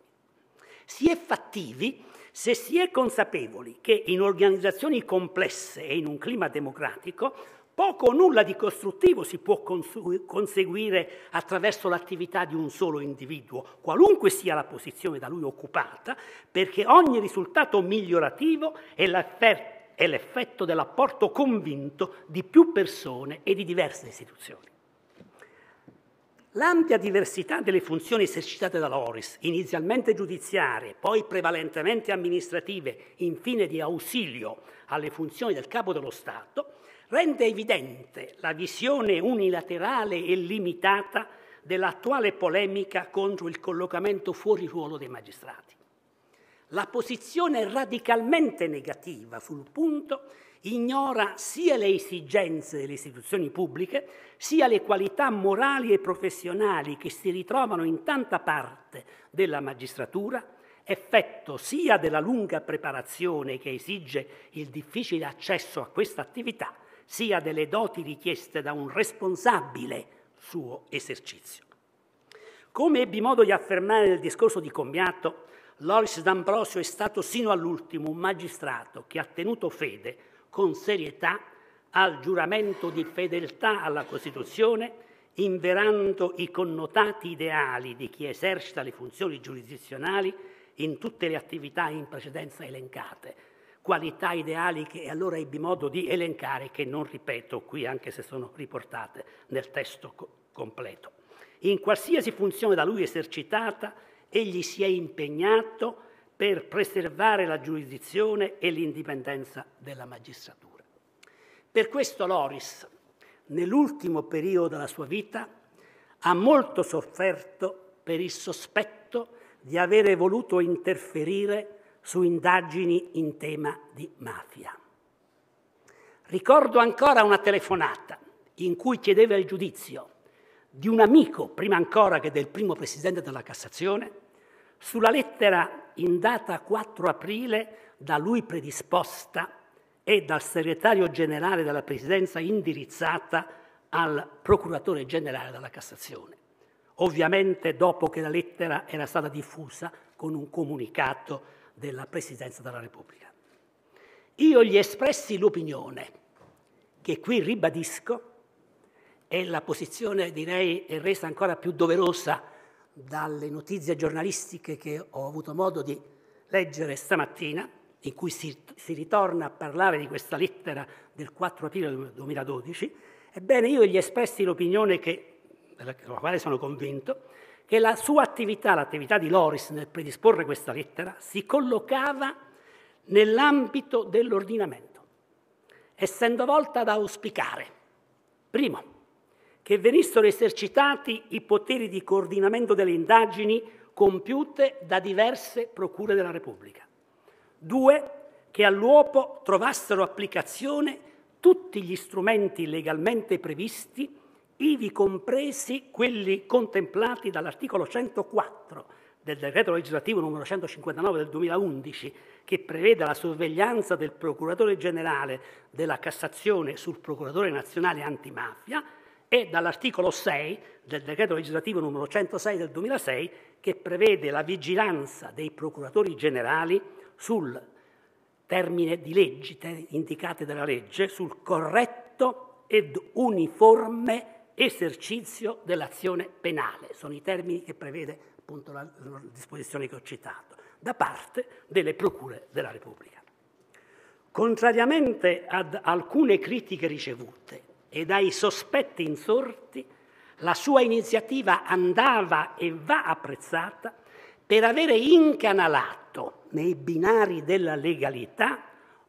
[SPEAKER 5] Si è fattivi se si è consapevoli che in organizzazioni complesse e in un clima democratico Poco o nulla di costruttivo si può conseguire attraverso l'attività di un solo individuo, qualunque sia la posizione da lui occupata, perché ogni risultato migliorativo è l'effetto dell'apporto convinto di più persone e di diverse istituzioni. L'ampia diversità delle funzioni esercitate da Loris, inizialmente giudiziarie, poi prevalentemente amministrative, infine di ausilio alle funzioni del capo dello Stato, rende evidente la visione unilaterale e limitata dell'attuale polemica contro il collocamento fuori ruolo dei magistrati. La posizione radicalmente negativa sul punto ignora sia le esigenze delle istituzioni pubbliche, sia le qualità morali e professionali che si ritrovano in tanta parte della magistratura, effetto sia della lunga preparazione che esige il difficile accesso a questa attività, sia delle doti richieste da un responsabile suo esercizio. Come ebbi modo di affermare nel discorso di commiato, Loris D'Ambrosio è stato sino all'ultimo un magistrato che ha tenuto fede con serietà al giuramento di fedeltà alla Costituzione, inverando i connotati ideali di chi esercita le funzioni giurisdizionali in tutte le attività in precedenza elencate, qualità ideali che allora ebbi modo di elencare, che non ripeto qui anche se sono riportate nel testo co- completo. In qualsiasi funzione da lui esercitata, egli si è impegnato per preservare la giurisdizione e l'indipendenza della magistratura. Per questo Loris, nell'ultimo periodo della sua vita, ha molto sofferto per il sospetto di avere voluto interferire su indagini in tema di mafia. Ricordo ancora una telefonata in cui chiedeva il giudizio di un amico, prima ancora che del primo presidente della Cassazione, sulla lettera in data 4 aprile da lui predisposta e dal segretario generale della Presidenza indirizzata al procuratore generale della Cassazione. Ovviamente dopo che la lettera era stata diffusa con un comunicato della Presidenza della Repubblica. Io gli espressi l'opinione, che qui ribadisco, e la posizione direi è resa ancora più doverosa dalle notizie giornalistiche che ho avuto modo di leggere stamattina, in cui si, si ritorna a parlare di questa lettera del 4 aprile 2012, ebbene io gli espressi l'opinione che, della quale sono convinto, che la sua attività, l'attività di Loris nel predisporre questa lettera, si collocava nell'ambito dell'ordinamento, essendo volta ad auspicare, primo, che venissero esercitati i poteri di coordinamento delle indagini compiute da diverse procure della Repubblica, due, che all'uopo trovassero applicazione tutti gli strumenti legalmente previsti ivi compresi quelli contemplati dall'articolo 104 del decreto legislativo numero 159 del 2011 che prevede la sorveglianza del procuratore generale della Cassazione sul procuratore nazionale antimafia e dall'articolo 6 del decreto legislativo numero 106 del 2006 che prevede la vigilanza dei procuratori generali sul termine di legge, indicate dalla legge sul corretto ed uniforme esercizio dell'azione penale, sono i termini che prevede appunto la, la disposizione che ho citato, da parte delle procure della Repubblica. Contrariamente ad alcune critiche ricevute e ai sospetti insorti, la sua iniziativa andava e va apprezzata per avere incanalato nei binari della legalità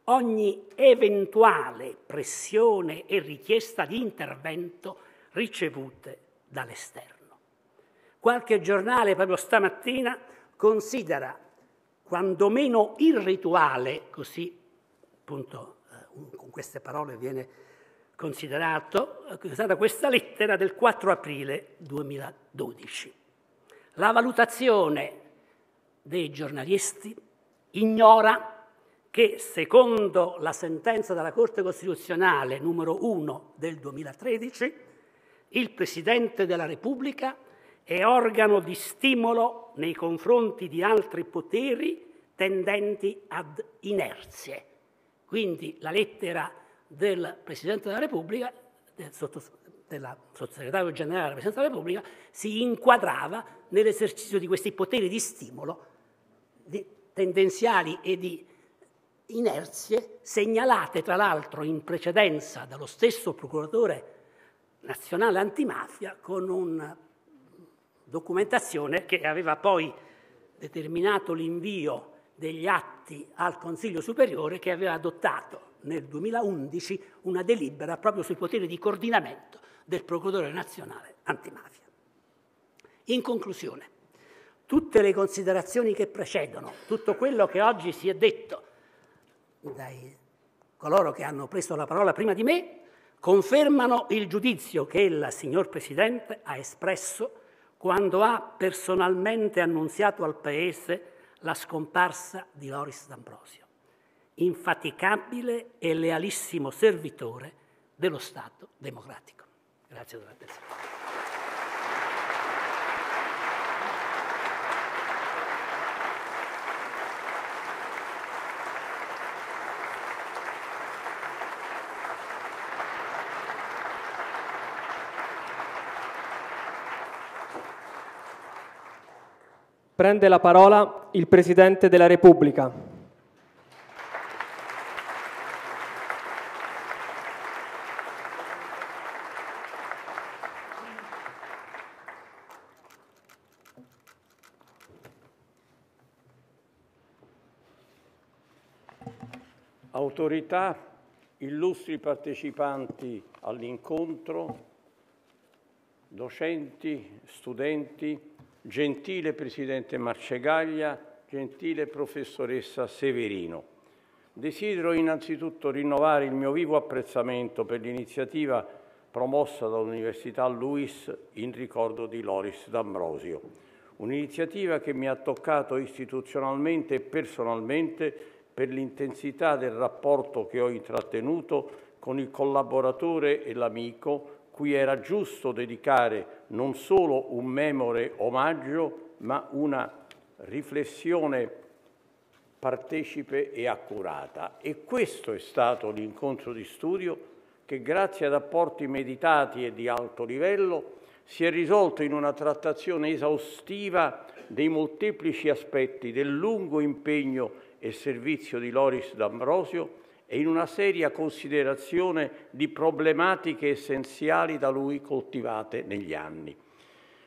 [SPEAKER 5] ogni eventuale pressione e richiesta di intervento ricevute dall'esterno. Qualche giornale proprio stamattina considera quantomeno irrituale, così appunto eh, con queste parole viene considerato, eh, è stata questa lettera del 4 aprile 2012. La valutazione dei giornalisti ignora che secondo la sentenza della Corte Costituzionale numero 1 del 2013 il Presidente della Repubblica è organo di stimolo nei confronti di altri poteri tendenti ad inerzie. Quindi la lettera del Presidente della Repubblica, del, sotto, della Sottosegretario Generale della Presidenza della Repubblica, si inquadrava nell'esercizio di questi poteri di stimolo di tendenziali e di inerzie segnalate tra l'altro in precedenza dallo stesso procuratore nazionale antimafia con una documentazione che aveva poi determinato l'invio degli atti al Consiglio Superiore che aveva adottato nel 2011 una delibera proprio sui poteri di coordinamento del Procuratore nazionale antimafia. In conclusione, tutte le considerazioni che precedono, tutto quello che oggi si è detto dai coloro che hanno preso la parola prima di me, confermano il giudizio che ella, signor Presidente, ha espresso quando ha personalmente annunziato al Paese la scomparsa di Loris D'Ambrosio, infaticabile e lealissimo servitore dello Stato democratico. Grazie dell'attenzione.
[SPEAKER 1] Prende la parola il Presidente della Repubblica.
[SPEAKER 6] Autorità, illustri partecipanti all'incontro, docenti, studenti, gentile Presidente Marcegaglia, gentile Professoressa Severino. Desidero innanzitutto rinnovare il mio vivo apprezzamento per l'iniziativa promossa dall'Università Luis in ricordo di Loris D'Ambrosio, un'iniziativa che mi ha toccato istituzionalmente e personalmente per l'intensità del rapporto che ho intrattenuto con il collaboratore e l'amico cui era giusto dedicare non solo un memore omaggio, ma una riflessione partecipe e accurata. E questo è stato l'incontro di studio che grazie ad apporti meditati e di alto livello si è risolto in una trattazione esaustiva dei molteplici aspetti del lungo impegno e servizio di Loris D'Ambrosio e in una seria considerazione di problematiche essenziali da lui coltivate negli anni.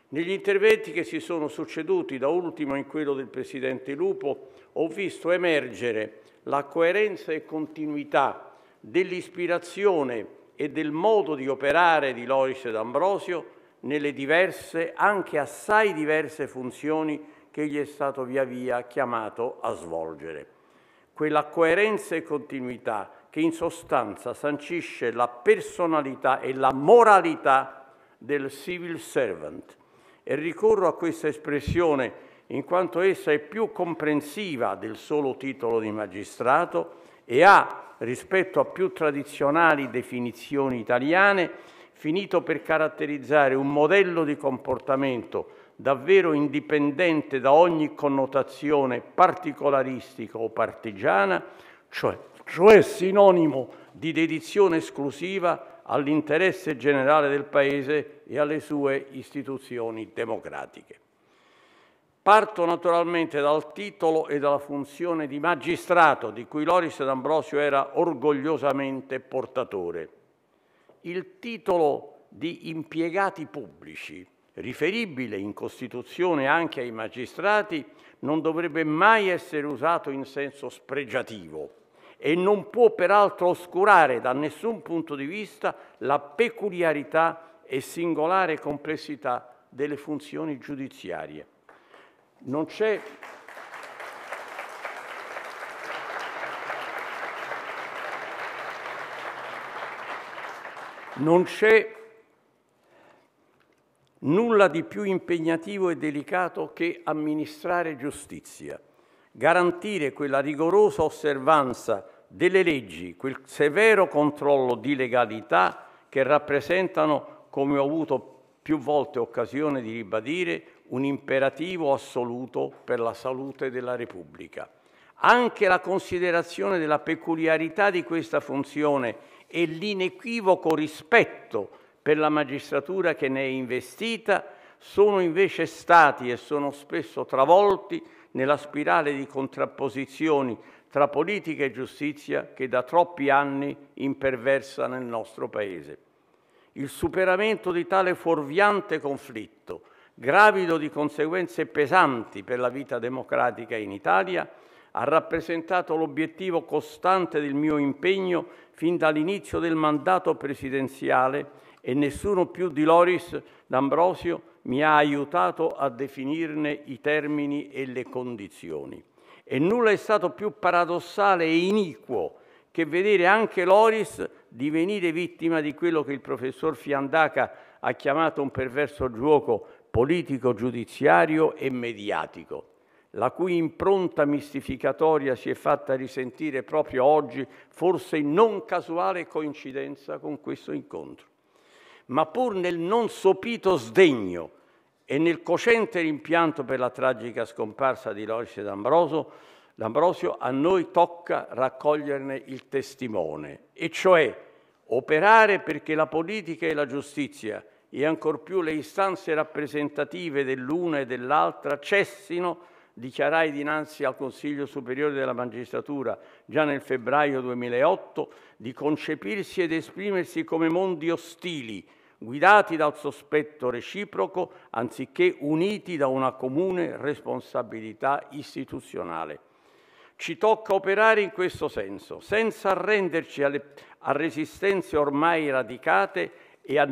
[SPEAKER 6] Negli interventi che si sono succeduti, da ultimo in quello del Presidente Lupo, ho visto emergere la coerenza e continuità dell'ispirazione e del modo di operare di Loris d'Ambrosio nelle diverse, anche assai diverse funzioni che gli è stato via via chiamato a svolgere quella coerenza e continuità che in sostanza sancisce la personalità e la moralità del civil servant. E ricorro a questa espressione in quanto essa è più comprensiva del solo titolo di magistrato e ha, rispetto a più tradizionali definizioni italiane, finito per caratterizzare un modello di comportamento davvero indipendente da ogni connotazione particolaristica o partigiana, cioè, cioè sinonimo di dedizione esclusiva all'interesse generale del Paese e alle sue istituzioni democratiche. Parto naturalmente dal titolo e dalla funzione di magistrato di cui Loris D'Ambrosio era orgogliosamente portatore. Il titolo di impiegati pubblici riferibile in Costituzione anche ai magistrati, non dovrebbe mai essere usato in senso spregiativo e non può peraltro oscurare da nessun punto di vista la peculiarità e singolare complessità delle funzioni giudiziarie. Non c'è Non c'è nulla di più impegnativo e delicato che amministrare giustizia, garantire quella rigorosa osservanza delle leggi, quel severo controllo di legalità che rappresentano, come ho avuto più volte occasione di ribadire, un imperativo assoluto per la salute della Repubblica. Anche la considerazione della peculiarità di questa funzione e l'inequivoco rispetto per la magistratura che ne è investita, sono invece stati e sono spesso travolti nella spirale di contrapposizioni tra politica e giustizia che da troppi anni imperversa nel nostro Paese. Il superamento di tale fuorviante conflitto, gravido di conseguenze pesanti per la vita democratica in Italia, ha rappresentato l'obiettivo costante del mio impegno fin dall'inizio del mandato presidenziale e nessuno più di Loris D'Ambrosio mi ha aiutato a definirne i termini e le condizioni. E nulla è stato più paradossale e iniquo che vedere anche Loris divenire vittima di quello che il professor Fiandaca ha chiamato un perverso gioco politico, giudiziario e mediatico, la cui impronta mistificatoria si è fatta risentire proprio oggi, forse in non casuale coincidenza con questo incontro ma pur nel non sopito sdegno e nel cocente rimpianto per la tragica scomparsa di Loris D'Ambrosio, D'Ambrosio, a noi tocca raccoglierne il testimone, e cioè operare perché la politica e la giustizia, e ancor più le istanze rappresentative dell'una e dell'altra, cessino dichiarai dinanzi al Consiglio Superiore della Magistratura, già nel febbraio 2008, di concepirsi ed esprimersi come mondi ostili, guidati dal sospetto reciproco, anziché uniti da una comune responsabilità istituzionale. Ci tocca operare in questo senso, senza arrenderci alle, a resistenze ormai radicate e a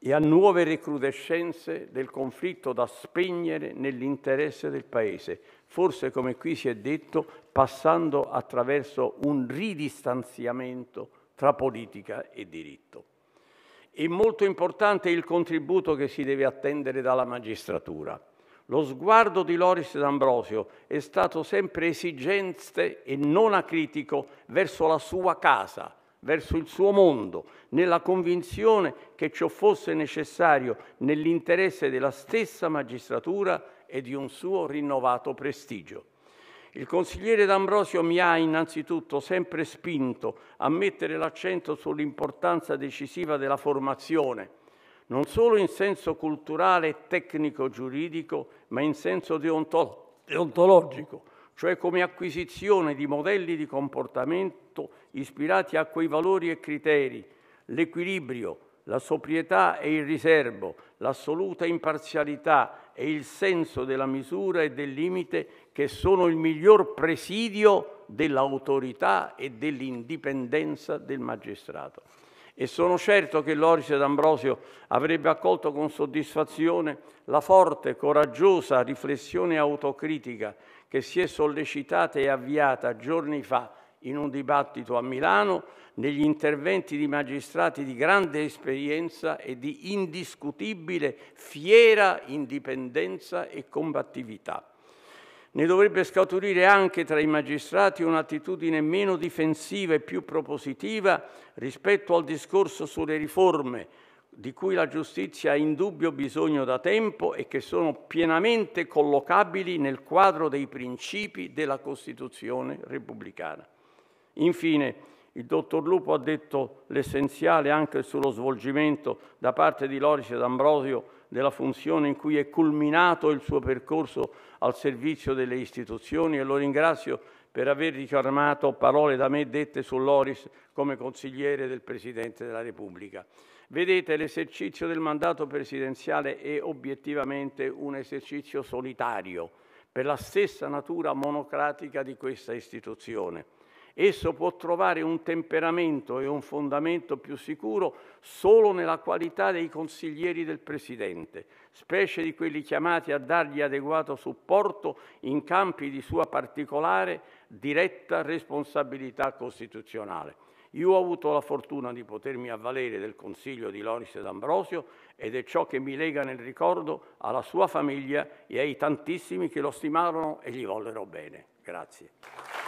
[SPEAKER 6] e a nuove recrudescenze del conflitto da spegnere nell'interesse del Paese, forse come qui si è detto, passando attraverso un ridistanziamento tra politica e diritto. È molto importante il contributo che si deve attendere dalla magistratura. Lo sguardo di Loris D'Ambrosio è stato sempre esigente e non acritico verso la sua casa, verso il suo mondo, nella convinzione che ciò fosse necessario nell'interesse della stessa magistratura e di un suo rinnovato prestigio. Il consigliere D'Ambrosio mi ha innanzitutto sempre spinto a mettere l'accento sull'importanza decisiva della formazione, non solo in senso culturale e tecnico-giuridico, ma in senso deontologico cioè come acquisizione di modelli di comportamento ispirati a quei valori e criteri, l'equilibrio, la sobrietà e il riservo, l'assoluta imparzialità e il senso della misura e del limite che sono il miglior presidio dell'autorità e dell'indipendenza del magistrato. E sono certo che Loris d'Ambrosio avrebbe accolto con soddisfazione la forte, coraggiosa riflessione autocritica che si è sollecitata e avviata giorni fa in un dibattito a Milano negli interventi di magistrati di grande esperienza e di indiscutibile fiera indipendenza e combattività. Ne dovrebbe scaturire anche tra i magistrati un'attitudine meno difensiva e più propositiva rispetto al discorso sulle riforme, di cui la giustizia ha indubbio bisogno da tempo e che sono pienamente collocabili nel quadro dei principi della Costituzione repubblicana. Infine, il dottor Lupo ha detto l'essenziale anche sullo svolgimento da parte di Loris D'Ambrosio della funzione in cui è culminato il suo percorso al servizio delle istituzioni e lo ringrazio per aver richiamato parole da me dette su Loris come consigliere del Presidente della Repubblica. Vedete, l'esercizio del mandato presidenziale è obiettivamente un esercizio solitario per la stessa natura monocratica di questa istituzione. Esso può trovare un temperamento e un fondamento più sicuro solo nella qualità dei consiglieri del Presidente, specie di quelli chiamati a dargli adeguato supporto in campi di sua particolare diretta responsabilità costituzionale. Io ho avuto la fortuna di potermi avvalere del consiglio di Loris D'Ambrosio ed è ciò che mi lega nel ricordo alla sua famiglia e ai tantissimi che lo stimarono e gli vollero bene. Grazie.